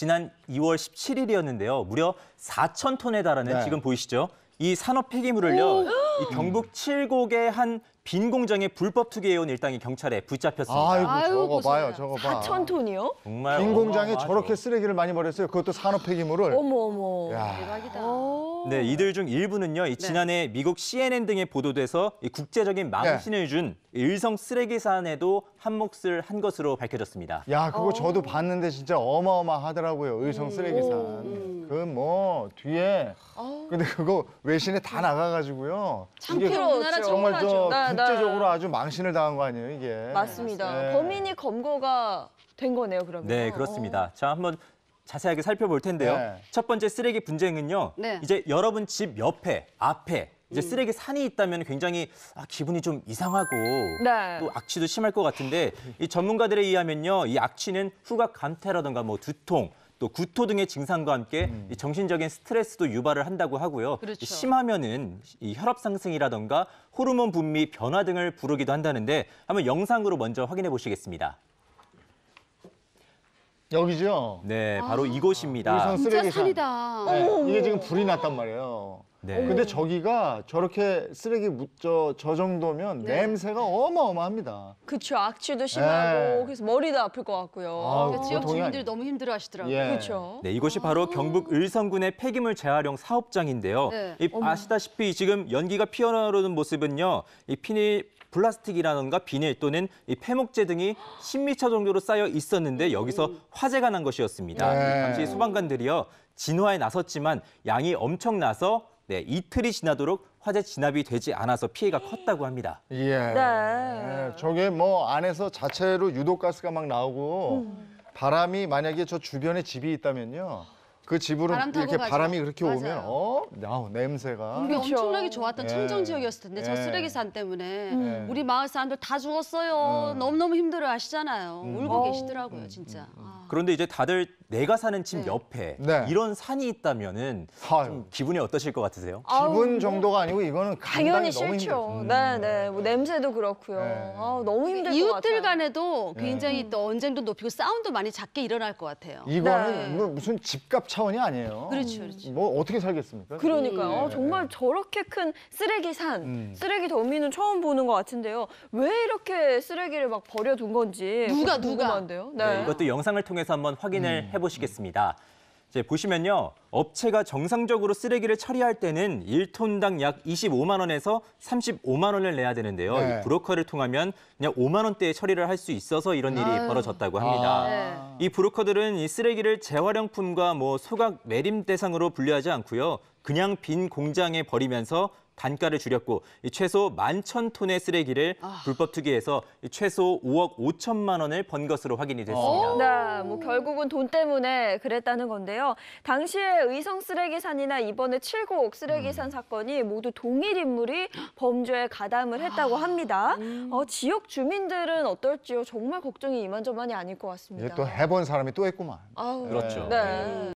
지난 2월 17일이었는데요. 무려 4천 톤에 달하는 네. 지금 보이시죠? 이 산업 폐기물을요. 이 경북 칠곡의 한 빈 공장에 불법 투기해온 일당이 경찰에 붙잡혔습니다. 아이고, 저거 봐요, 저거 봐. 4천 톤이요? 정말 빈 공장에 저렇게 쓰레기를 많이 버렸어요. 그것도 산업 폐기물을. 어머 어머. 대박이다. 네, 이들 중 일부는요. 이 네. 지난해 미국 CNN 등에 보도돼서 이 국제적인 망신을 준 일성 쓰레기 사안에도 한몫을 한 것으로 밝혀졌습니다. 야, 그거 어. 저도 봤는데 진짜 어마어마하더라고요. 의성 음. 쓰레기산. 그 뭐 뒤에 어. 근데 그거 외신에 다 나가가지고요. 정말 저 국제적으로 아주 망신을 당한 거 아니에요, 이게. 맞습니다. 네. 범인이 검거가 된 거네요, 그러면. 네, 그렇습니다. 어. 자, 한번 자세하게 살펴볼 텐데요. 네. 첫 번째 쓰레기 분쟁은요. 네. 이제 여러분 집 옆에, 앞에 이제 음. 쓰레기 산이 있다면 굉장히 아, 기분이 좀 이상하고 네. 또 악취도 심할 것 같은데 이 전문가들에 의하면요. 이 악취는 후각 감퇴라든가 뭐 두통, 또 구토 등의 증상과 함께 음. 정신적인 스트레스도 유발을 한다고 하고요. 그렇죠. 심하면은 이 혈압 상승이라든가 호르몬 분비 변화 등을 부르기도 한다는데 한번 영상으로 먼저 확인해 보시겠습니다. 여기죠? 네, 바로 아. 이곳입니다. 의성 산이다. 네, 이게 지금 불이 났단 말이에요. 네. 근데 저기가 저렇게 쓰레기 묻죠저 정도면 네. 냄새가 어마어마합니다. 그쵸 악취도 심하고 네. 그래서 머리도 아플 것 같고요. 아 그러니까 지역 보통 주민들이 너무 힘들어하시더라고요. 예. 그렇죠. 네, 이곳이 아. 바로 경북 을성군의 폐기물 재활용 사업장인데요. 네. 이 아시다시피 지금 연기가 피어나오는 모습은요, 이 피닐 플라스틱이라던가 비닐 또는 이 폐목재 등이 1 0터 정도로 쌓여 있었는데 음. 여기서 화재가 난 것이었습니다. 네. 당시 소방관들이요 진화에 나섰지만 양이 엄청나서 네, 이틀이 지나도록 화재 진압이 되지 않아서 피해가 컸다고 합니다. 예. 네. 예, 저게 뭐 안에서 자체로 유독가스가 막 나오고 음. 바람이 만약에 저 주변에 집이 있다면요. 그 집으로 바람 이렇게 가죠. 바람이 그렇게 오면 맞아요. 어, 아우, 냄새가. 공기 그렇죠. 엄청나게 좋았던 예. 청정 지역이었을 텐데 저 예. 쓰레기 산 때문에 음. 우리 마을 사람들 다 죽었어요. 음. 너무너무 힘들어 하시잖아요. 울고 음. 계시더라고요, 진짜. 아. 그런데 이제 다들 내가 사는 집 네. 옆에 네. 이런 산이 있다면은 좀 기분이 어떠실 것 같으세요? 기분 정도가 아니고 이거는 당연히 감당이 너 힘들죠. 싫죠. 음. 네, 네. 뭐 냄새도 그렇고요. 네. 아 너무 힘들 것 같아요. 이웃들 간에도 네. 굉장히 음. 또 언쟁도 높이고 싸움도 많이 작게 일어날 것 같아요. 이거는 네. 이거 뭐 무슨 집값 차원이 아니에요. 그렇죠, 그렇죠. 뭐 어떻게 살겠습니까? 그러니까요. 아, 정말 저렇게 큰 쓰레기 산, 음. 쓰레기 더미는 처음 보는 것 같은데요. 왜 이렇게 쓰레기를 막 버려둔 건지 누가, 누가? 한데요 네. 이것도 영상을 통해 통해서 한번 확인을 음, 해보시겠습니다. 음. 이제 보시면요. 업체가 정상적으로 쓰레기를 처리할 때는 1톤당 약 25만 원에서 35만 원을 내야 되는데요. 네. 이 브로커를 통하면 그냥 5만 원대에 처리를 할 수 있어서 이런 일이 아유. 벌어졌다고 합니다. 아. 이 브로커들은 이 쓰레기를 재활용품과 뭐 소각 매림 대상으로 분류하지 않고요. 그냥 빈 공장에 버리면서 단가를 줄였고 최소 11,000톤의 쓰레기를 아. 불법 투기해서 최소 5억 5천만 원을 번 것으로 확인이 됐습니다. 어? 네, 뭐 결국은 돈 때문에 그랬다는 건데요. 당시에 의성 쓰레기산이나 이번에 칠곡 쓰레기산 음. 사건이 모두 동일 인물이 범죄에 가담을 했다고 아, 합니다. 음. 어, 지역 주민들은 어떨지요? 정말 걱정이 이만저만이 아닐 것 같습니다. 또 해본 사람이 또 했구만. 아우, 그렇죠. 네. 네.